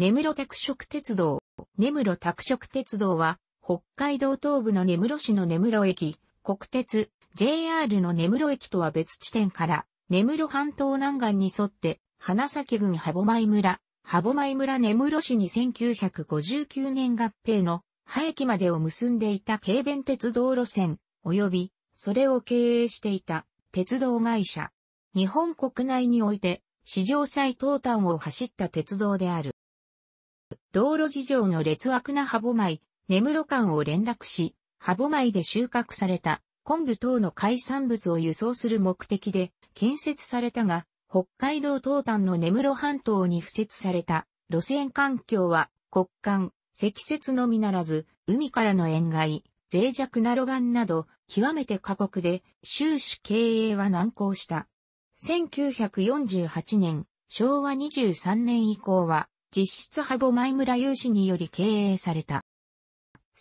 根室拓殖鉄道。根室拓殖鉄道は、北海道東部の根室市の根室駅、国鉄、JR の根室駅とは別地点から、根室半島南岸に沿って、花咲郡歯舞村、歯舞村根室市に1959年合併の、羽駅までを結んでいた軽便鉄道路線、及び、それを経営していた、鉄道会社。日本国内において、史上最東端を走った鉄道である。道路事情の劣悪な歯舞、根室間を連絡し、歯舞で収穫された昆布等の海産物を輸送する目的で建設されたが、北海道東端の根室半島に付設された路線環境は国間、積雪のみならず、海からの塩害、脆弱な路盤など、極めて過酷で、終始経営は難航した。1948年、昭和23年以降は、実質ハボ前村有志により経営された。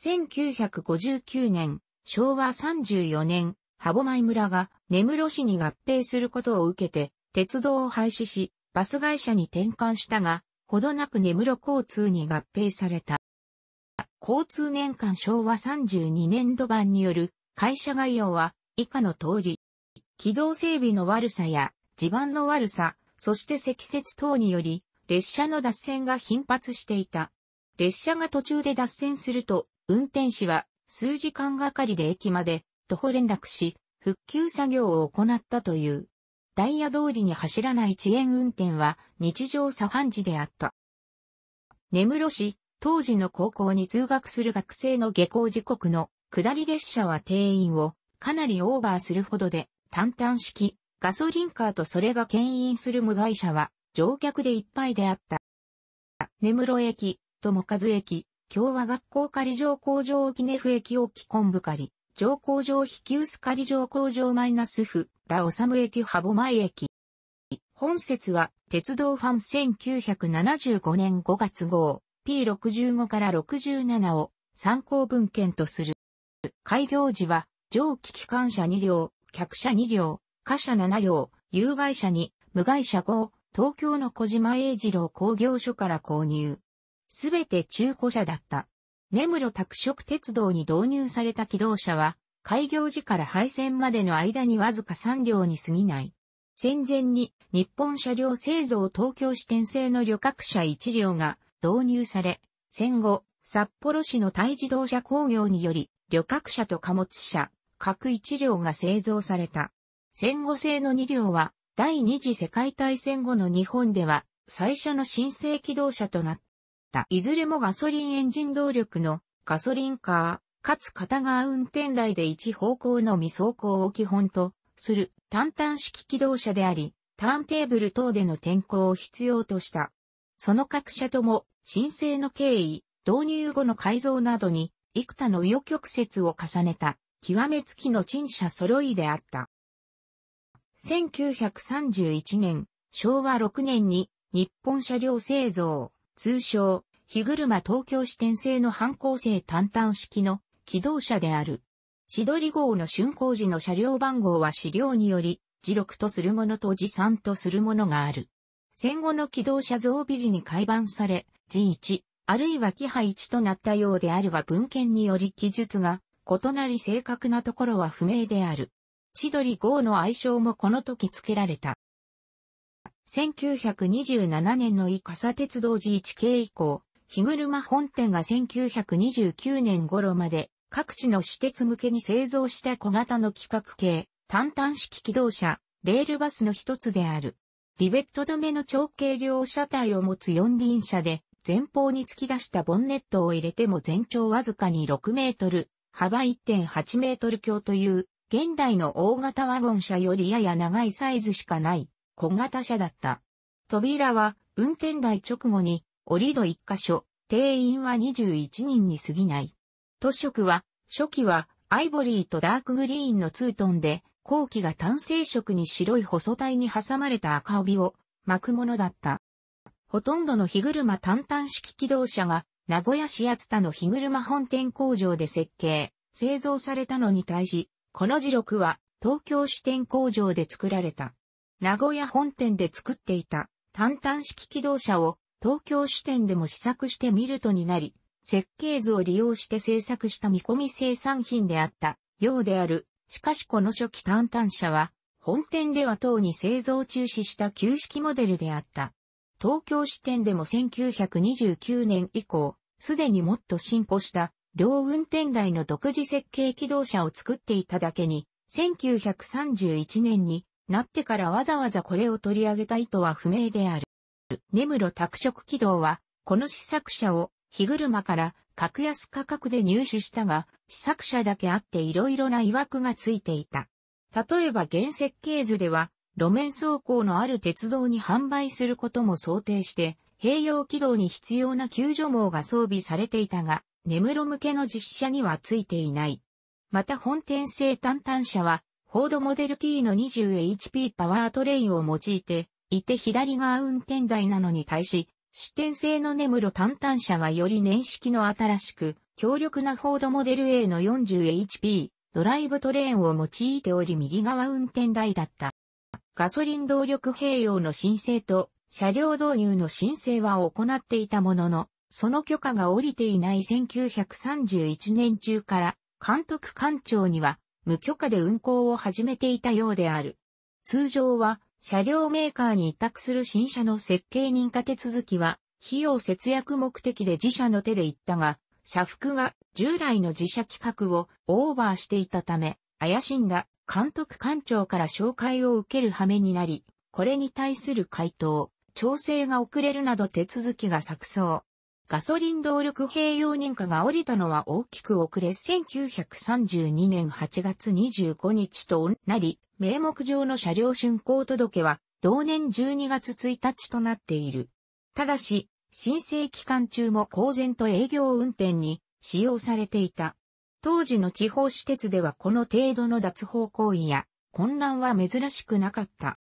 1959年、昭和34年、ハボ前村が根室市に合併することを受けて、鉄道を廃止し、バス会社に転換したが、ほどなく根室交通に合併された。交通年間昭和32年度版による会社概要は以下の通り、軌道整備の悪さや地盤の悪さ、そして積雪等により列車の脱線が頻発していた。列車が途中で脱線すると、運転士は数時間がかりで駅まで徒歩連絡し、復旧作業を行ったという。ダイヤ通りに走らない遅延運転は日常茶飯事であった。根室市、当時の高校に通学する学生の下校時刻の下り列車は定員をかなりオーバーするほどで、単々式、ガソリンカーとそれが牽引する無害者は乗客でいっぱいであった。根室駅、友和駅、共和学校仮上工場沖根府駅沖昆布仮、上工場引き薄仮上工場マイナス府、ラオサム駅ハボ前駅。本節は、鉄道ファン1975年5月号、P65 から67を参考文献とする。開業時は、蒸気機関車2両、客車2両、貨車7両、有害車2、無害車5、東京の小島英二郎工業所から購入。すべて中古車だった。根室拓殖鉄道に導入された機動車は、開業時から廃線までの間にわずか3両に過ぎない。戦前に日本車両製造東京支店製の旅客車1両が導入され、戦後、札幌市の大自動車工業により、旅客車と貨物車、各1両が製造された。戦後製の2両は、第二次世界大戦後の日本では最初の新生機動車となった。いずれもガソリンエンジン動力のガソリンカー、かつ片側運転台で一方向の未走行を基本とする単単式機動車であり、ターンテーブル等での転向を必要とした。その各社とも、申請の経緯、導入後の改造などに、幾多の紆余曲折を重ねた、極めつきの陳謝揃いであった。1931年、昭和6年に日本車両製造、通称、日車東京支店製の反抗性単単式の機動車である。千鳥号の竣工時の車両番号は資料により、自録とするものと時参とするものがある。戦後の機動車増備時に改版され、G1、あるいは機配1となったようであるが文献により記述が異なり正確なところは不明である。千鳥号の愛称もこの時付けられた。1927年の伊笠鉄道 G1K 以降、日車本店が1929年頃まで各地の私鉄向けに製造した小型の規格系、単単式機動車、レールバスの一つである。リベット止めの長径両車体を持つ四輪車で、前方に突き出したボンネットを入れても全長わずかに6メートル、幅1.8メートル強という現代の大型ワゴン車よりやや長いサイズしかない小型車だった。扉は運転台直後に折り戸1箇所、定員は21人に過ぎない。塗色は、初期はアイボリーとダークグリーンのツートンで、後期が単成色に白い細体に挟まれた赤帯を巻くものだった。ほとんどの日車単単式機動車が名古屋市厚田の日車本店工場で設計、製造されたのに対し、この字録は東京支店工場で作られた。名古屋本店で作っていた単単式機動車を東京支店でも試作してみるとになり、設計図を利用して製作した見込み生産品であったようである。しかしこの初期単単車は、本店では等に製造中止した旧式モデルであった。東京支店でも1929年以降、すでにもっと進歩した両運転台の独自設計機動車を作っていただけに、1931年になってからわざわざこれを取り上げた意図は不明である。根室拓殖軌道は、この試作車を日車から格安価格で入手したが、試作車だけあって色々な曰くがついていた。例えば原設計図では、路面走行のある鉄道に販売することも想定して、併用軌道に必要な救助網が装備されていたが、根室向けの実写にはついていない。また本店製単単車は、フォードモデル T の 20HP パワートレインを用いて、いて左側運転台なのに対し、支店製の根室単単車はより年式の新しく、強力なフォードモデル A の 40HP ドライブトレーンを用いており右側運転台だった。ガソリン動力併用の申請と車両導入の申請は行っていたものの、その許可が下りていない1931年中から監督官庁には無許可で運行を始めていたようである。通常は車両メーカーに委託する新車の設計認可手続きは費用節約目的で自社の手で行ったが、社服が従来の自社企画をオーバーしていたため、怪しんだ監督官庁から紹介を受ける羽目になり、これに対する回答、調整が遅れるなど手続きが錯綜。ガソリン動力併用認可が降りたのは大きく遅れ1932年8月25日となり、名目上の車両竣工届は同年12月1日となっている。ただし、申請期間中も公然と営業運転に使用されていた。当時の地方私鉄ではこの程度の脱法行為や混乱は珍しくなかった。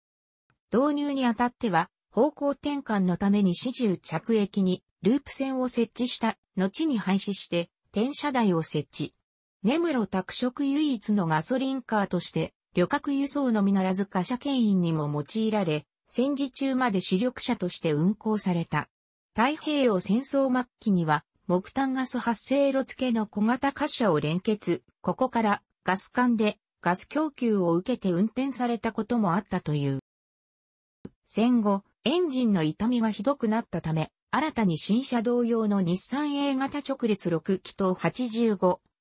導入にあたっては、方向転換のために始終着駅にループ線を設置した、後に廃止して、転車台を設置。根室拓殖唯一のガソリンカーとして、旅客輸送のみならず貨車牽引にも用いられ、戦時中まで主力車として運行された。太平洋戦争末期には、木炭ガス発生路付けの小型貨車を連結、ここからガス管でガス供給を受けて運転されたこともあったという。戦後、エンジンの痛みがひどくなったため、新たに新車同様の日産 A 型直列6気筒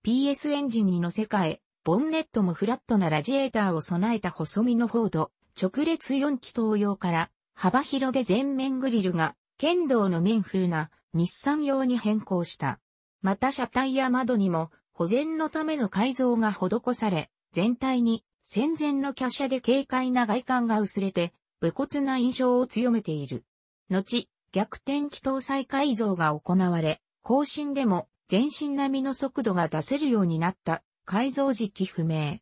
85PS エンジンに乗せ替え、ボンネットもフラットなラジエーターを備えた細身のフォード、直列4気筒用から幅広で全面グリルが剣道の面風な日産用に変更した。また車体や窓にも保全のための改造が施され、全体に戦前の華奢で軽快な外観が薄れて、武骨な印象を強めている。後、逆転気搭載改造が行われ、更新でも全身並みの速度が出せるようになった改造時期不明。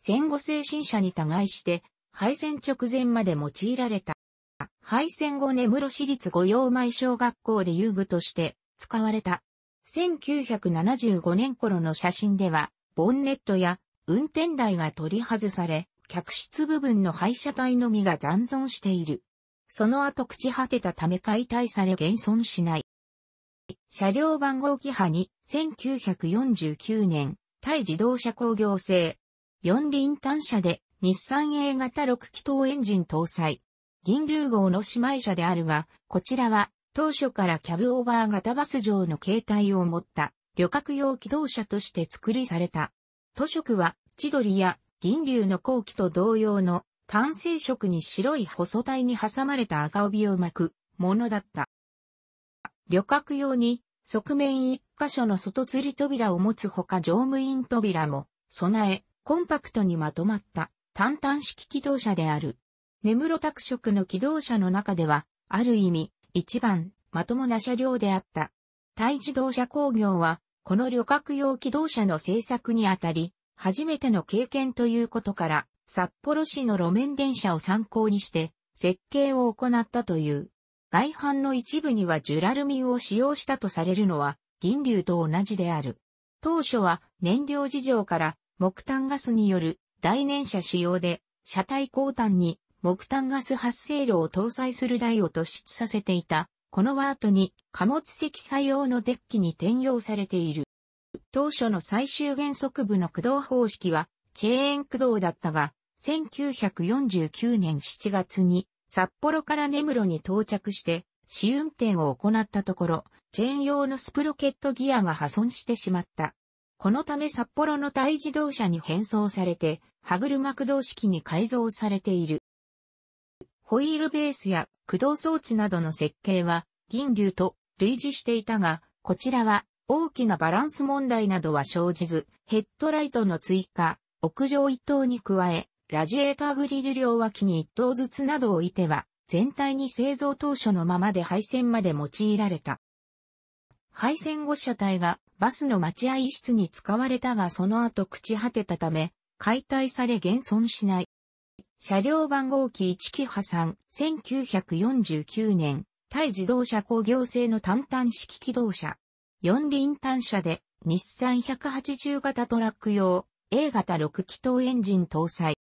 戦後精神者に互いして敗戦直前まで用いられた。敗戦後根室市立御用米小学校で遊具として使われた。1975年頃の写真では、ボンネットや運転台が取り外され、客室部分の廃車体のみが残存している。その後朽ち果てたため解体され現存しない。車両番号規派に1949年、対自動車工業製。四輪単車で日産 A 型6気筒エンジン搭載。銀龍号の姉妹車であるが、こちらは当初からキャブオーバー型バス上の形態を持った旅客用機動車として作りされた。都色は千鳥や銀龍の後期と同様の単成色に白い細体に挟まれた赤帯を巻くものだった。旅客用に側面一箇所の外吊り扉を持つほか乗務員扉も備え、コンパクトにまとまった単単式機動車である。根室拓色の機動車の中では、ある意味、一番まともな車両であった。対自動車工業は、この旅客用機動車の製作にあたり、初めての経験ということから、札幌市の路面電車を参考にして設計を行ったという。外反の一部にはジュラルミンを使用したとされるのは銀流と同じである。当初は燃料事情から木炭ガスによる大燃車使用で車体後端に木炭ガス発生炉を搭載する台を突出させていた。このワートに貨物積載用のデッキに転用されている。当初の最終原則部の駆動方式はチェーン駆動だったが、1949年7月に札幌から根室に到着して試運転を行ったところ、チェーン用のスプロケットギアが破損してしまった。このため札幌の大自動車に変装されて、歯車駆動式に改造されている。ホイールベースや駆動装置などの設計は銀流と類似していたが、こちらは大きなバランス問題などは生じず、ヘッドライトの追加、屋上一棟に加え、ラジエーターグリル両脇に一棟ずつなどを置いては、全体に製造当初のままで配線まで用いられた。配線後車体がバスの待合室に使われたがその後朽ち果てたため、解体され現存しない。車両番号機一機破産、1949年、対自動車工業製の単単式機動車。四輪単車で、日産180型トラック用、A 型6気筒エンジン搭載。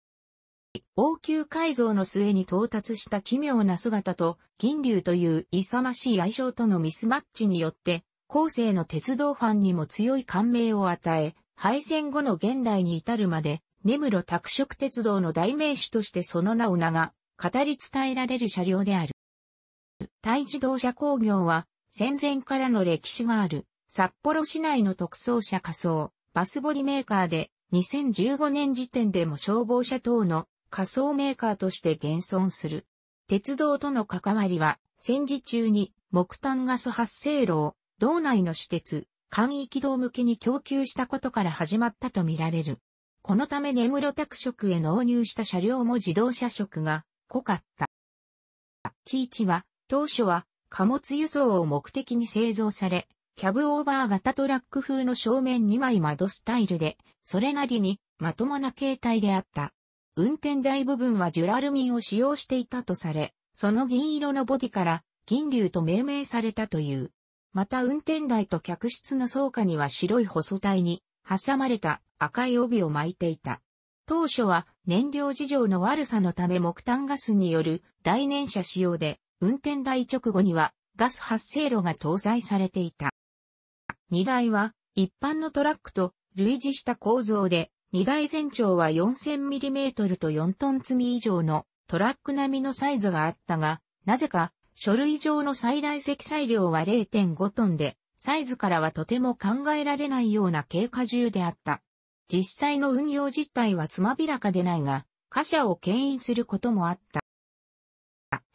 応急改造の末に到達した奇妙な姿と、銀流という勇ましい愛称とのミスマッチによって、後世の鉄道ファンにも強い感銘を与え、敗戦後の現代に至るまで、根室拓殖鉄道の代名詞としてその名を名が、語り伝えられる車両である。対自動車工業は、戦前からの歴史がある、札幌市内の特装車仮装、バスボディメーカーで、2015年時点でも消防車等の仮想メーカーとして現存する。鉄道との関わりは、戦時中に木炭ガス発生炉を道内の私鉄、簡易軌道向けに供給したことから始まったとみられる。このため根室拓色へ納入した車両も自動車色が濃かった。キーチは当初は貨物輸送を目的に製造され、キャブオーバー型トラック風の正面2枚窓スタイルで、それなりにまともな形態であった。運転台部分はジュラルミンを使用していたとされ、その銀色のボディから銀竜と命名されたという。また運転台と客室の倉下には白い細体に挟まれた赤い帯を巻いていた。当初は燃料事情の悪さのため木炭ガスによる大燃車使用で運転台直後にはガス発生炉が搭載されていた。荷台は一般のトラックと類似した構造で、荷台全長は 4000mm と4トン積み以上のトラック並みのサイズがあったが、なぜか書類上の最大積載量は0.5トンで、サイズからはとても考えられないような軽荷重であった。実際の運用実態はつまびらかでないが、貨車を牽引することもあった。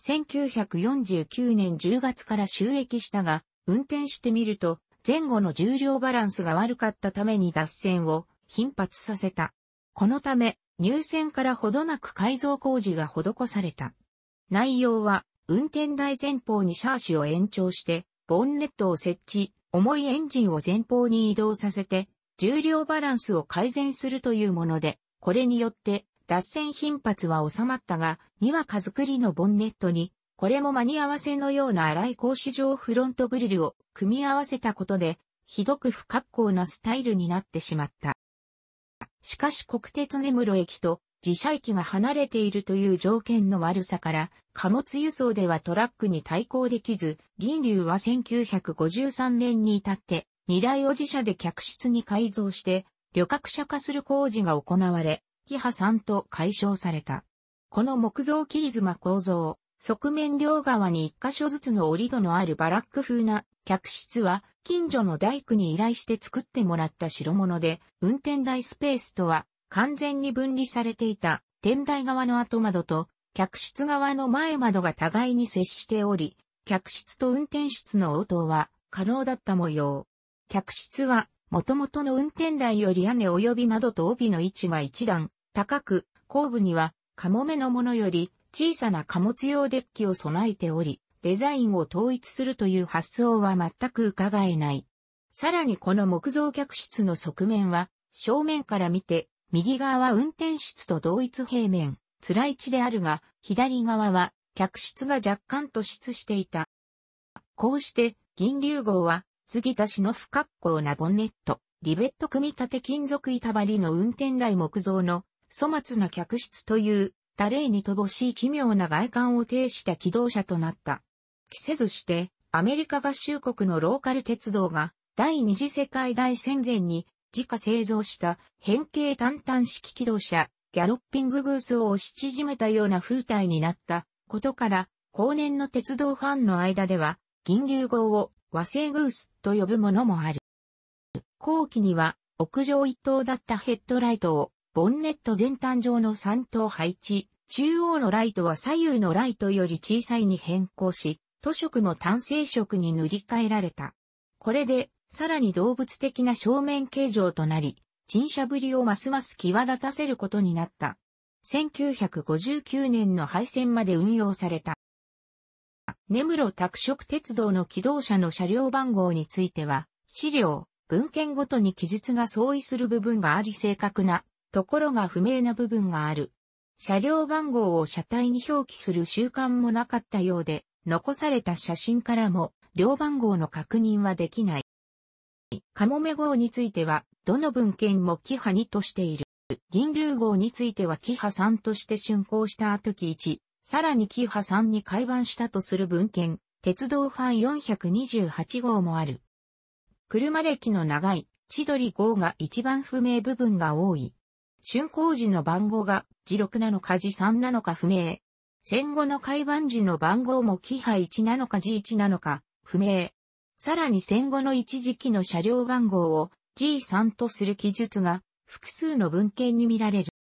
1949年10月から収益したが、運転してみると、前後の重量バランスが悪かったために脱線を頻発させた。このため、入線からほどなく改造工事が施された。内容は、運転台前方にシャーシを延長して、ボンネットを設置、重いエンジンを前方に移動させて、重量バランスを改善するというもので、これによって脱線頻発は収まったが、にわか作りのボンネットにこれも間に合わせのような荒い格子状フロントグリルを組み合わせたことで、ひどく不格好なスタイルになってしまった。しかし国鉄根室駅と自社駅が離れているという条件の悪さから、貨物輸送ではトラックに対抗できず、銀流は1953年に至って、荷台を自社で客室に改造して、旅客車化する工事が行われ、キハさんと解消された。この木造切妻構造、側面両側に一箇所ずつの折り戸のあるバラック風な客室は近所の大工に依頼して作ってもらった代物で、運転台スペースとは完全に分離されていた天台側の後窓と客室側の前窓が互いに接しており、客室と運転室の応答は可能だった模様。客室は元々の運転台より屋根及び窓と帯の位置は一段高く、後部にはカモメのものより小さな貨物用デッキを備えており、デザインを統一するという発想は全く伺えない。さらにこの木造客室の側面は、正面から見て、右側は運転室と同一平面、辛い地であるが、左側は客室が若干突出していた。こうして、銀流号は、ぎ足しの不格好なボンネット、リベット組み立て金属板張りの運転台木造の粗末な客室という多レに乏しい奇妙な外観を呈した機動車となった。着せずして、アメリカ合衆国のローカル鉄道が、第二次世界大戦前に、自家製造した変形単単式機動車、ギャロッピンググースを押し縮めたような風体になったことから、後年の鉄道ファンの間では、銀流号を和製グースと呼ぶものもある。後期には、屋上一棟だったヘッドライトをボンネット全端上の3等配置、中央のライトは左右のライトより小さいに変更し、塗色も単性色に塗り替えられた。これで、さらに動物的な正面形状となり、陳謝ぶりをますます際立たせることになった。1959年の廃線まで運用された。根室拓殖鉄道の機動車の車両番号については、資料、文献ごとに記述が相違する部分があり正確なところが不明な部分がある。車両番号を車体に表記する習慣もなかったようで、残された写真からも、両番号の確認はできない。カモメ号については、どの文献もキハ2としている。銀龍号についてはキハ3として竣工した後期1、さらにキハ3に改版したとする文献、鉄道ファン428号もある。車歴の長い、千鳥号が一番不明部分が多い。竣工時の番号が字6なのか字3なのか不明。戦後の海番時の番号もキハ1なのか G1 なのか不明。さらに戦後の一時期の車両番号を G3 とする記述が複数の文献に見られる。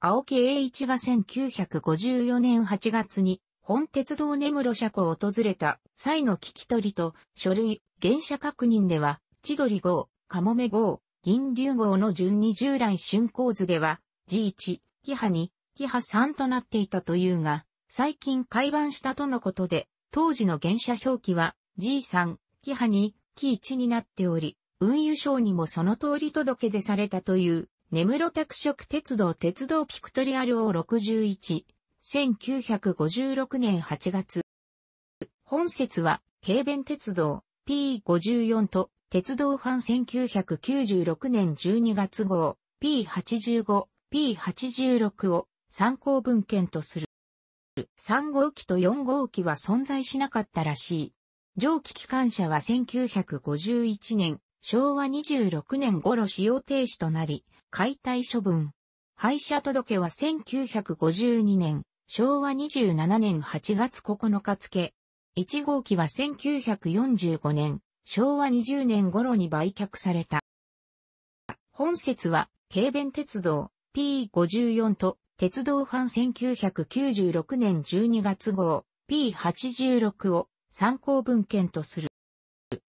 青木栄一が1954年8月に本鉄道根室車庫を訪れた際の聞き取りと書類、原車確認では、千鳥号、かもめ号、銀竜号の順に従来春光図では、G1、キハ2、キハ3となっていたというが、最近改版したとのことで、当時の原車表記は G3、キハ2、キ1になっており、運輸省にもその通り届け出されたという、根室拓殖鉄道鉄道ピクトリアルを61、1956年8月。本節は、軽便鉄道 P54 と鉄道ファン1996年12月号 P85、P86 を参考文献とする。3号機と4号機は存在しなかったらしい。蒸気機関車は1951年、昭和26年頃使用停止となり、解体処分。廃車届は1952年、昭和27年8月9日付。1号機は1945年、昭和20年頃に売却された。本節は、軽便鉄道 P54 と鉄道ファン1996年12月号 P86 を参考文献とする。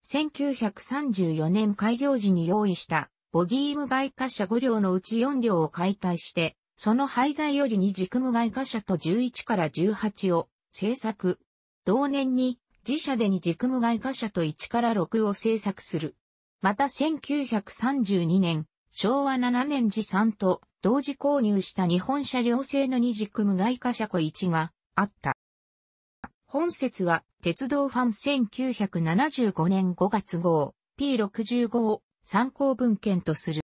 1934年開業時に用意したボギーム外貨車5両のうち4両を解体して、その廃材より二軸無外貨車と11から18を製作。同年に自社でに軸無害貨車と1から6を制作する。また1932年、昭和7年時3と同時購入した日本車両製の二軸無害貨車庫1があった。本説は鉄道ファン1975年5月号 P65 を参考文献とする。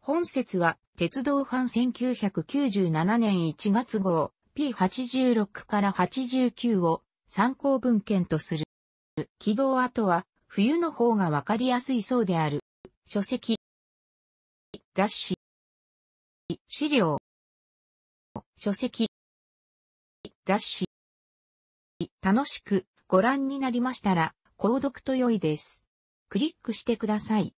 本説は鉄道ファン1997年1月号 P86 から89を参考文献とする。軌道跡は冬の方がわかりやすいそうである。書籍、雑誌、資料、書籍、雑誌。楽しくご覧になりましたら、購読と良いです。クリックしてください。